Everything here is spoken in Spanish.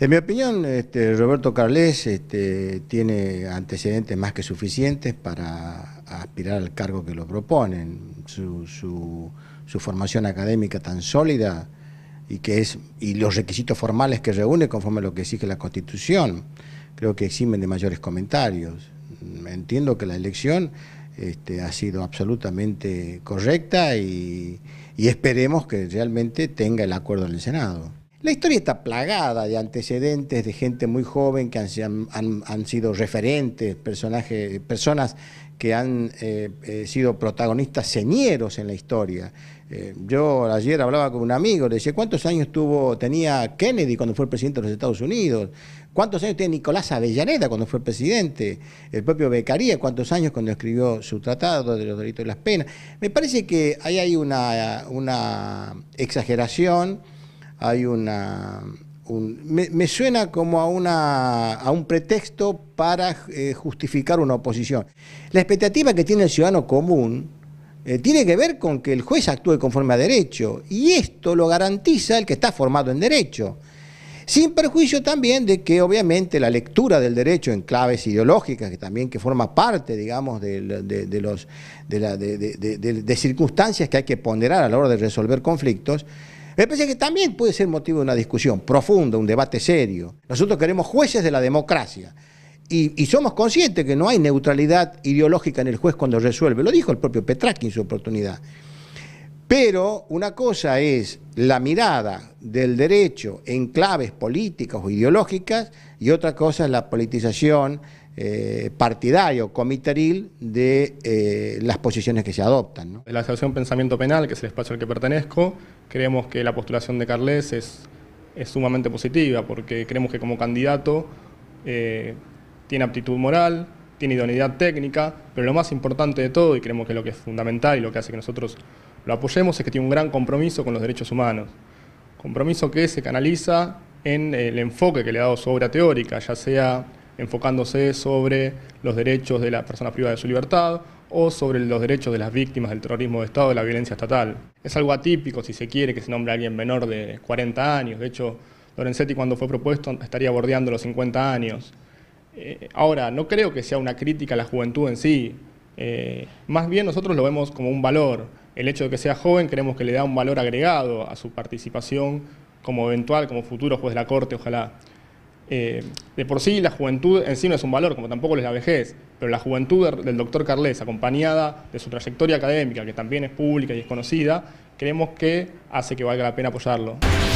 En mi opinión, este, Roberto Carles este, tiene antecedentes más que suficientes para aspirar al cargo que lo proponen. Su, formación académica tan sólida y, que es, y los requisitos formales que reúne conforme a lo que exige la Constitución, creo que eximen de mayores comentarios. Entiendo que la elección este, ha sido absolutamente correcta y esperemos que realmente tenga el acuerdo en el Senado. La historia está plagada de antecedentes de gente muy joven que han, sido referentes, personajes, personas que han eh, eh, sido protagonistas señeros en la historia. Eh, yo ayer hablaba con un amigo, le decía, ¿cuántos años tuvo, tenía Kennedy cuando fue presidente de los Estados Unidos? ¿Cuántos años tenía Nicolás Avellaneda cuando fue presidente? El propio Becaría, ¿cuántos años cuando escribió su tratado de los delitos y las penas? Me parece que ahí hay una exageración hay una... me, suena como a, una, a un pretexto para eh, justificar una oposición. La expectativa que tiene el ciudadano común eh, tiene que ver con que el juez actúe conforme a derecho y esto lo garantiza el que está formado en derecho. Sin perjuicio también de que obviamente la lectura del derecho en claves ideológicas, que también que forma parte, digamos, los, de, de circunstancias que hay que ponderar a la hora de resolver conflictos, me parece que también puede ser motivo de una discusión profunda, un debate serio. Nosotros queremos jueces de la democracia. Y, somos conscientes que no hay neutralidad ideológica en el juez cuando resuelve. Lo dijo el propio Petraki en su oportunidad. Pero una cosa es la mirada del derecho en claves políticas o ideológicas y otra cosa es la politización eh, partidario, comiteril de eh, las posiciones que se adoptan. En la Asociación Pensamiento Penal, que es el espacio al que pertenezco, creemos que la postulación de Carles es, sumamente positiva, porque creemos que como candidato eh, tiene aptitud moral, tiene idoneidad técnica, pero lo más importante de todo, y creemos que lo que es fundamental y lo que hace que nosotros lo apoyemos, es que tiene un gran compromiso con los derechos humanos. Compromiso que se canaliza en el enfoque que le ha dado su obra teórica, ya sea enfocándose sobre los derechos de la persona privada de su libertad o sobre los derechos de las víctimas del terrorismo de Estado de la violencia estatal. Es algo atípico, si se quiere, que se nombre a alguien menor de 40 años. De hecho, Lorenzetti cuando fue propuesto estaría bordeando los 50 años. Eh, ahora, no creo que sea una crítica a la juventud en sí. Eh, más bien nosotros lo vemos como un valor. El hecho de que sea joven creemos que le da un valor agregado a su participación como eventual, como futuro juez de la Corte, ojalá. Eh, de por sí la juventud en sí no es un valor, como tampoco lo es la vejez, pero la juventud del doctor Carles, acompañada de su trayectoria académica, que también es pública y es conocida, creemos que hace que valga la pena apoyarlo.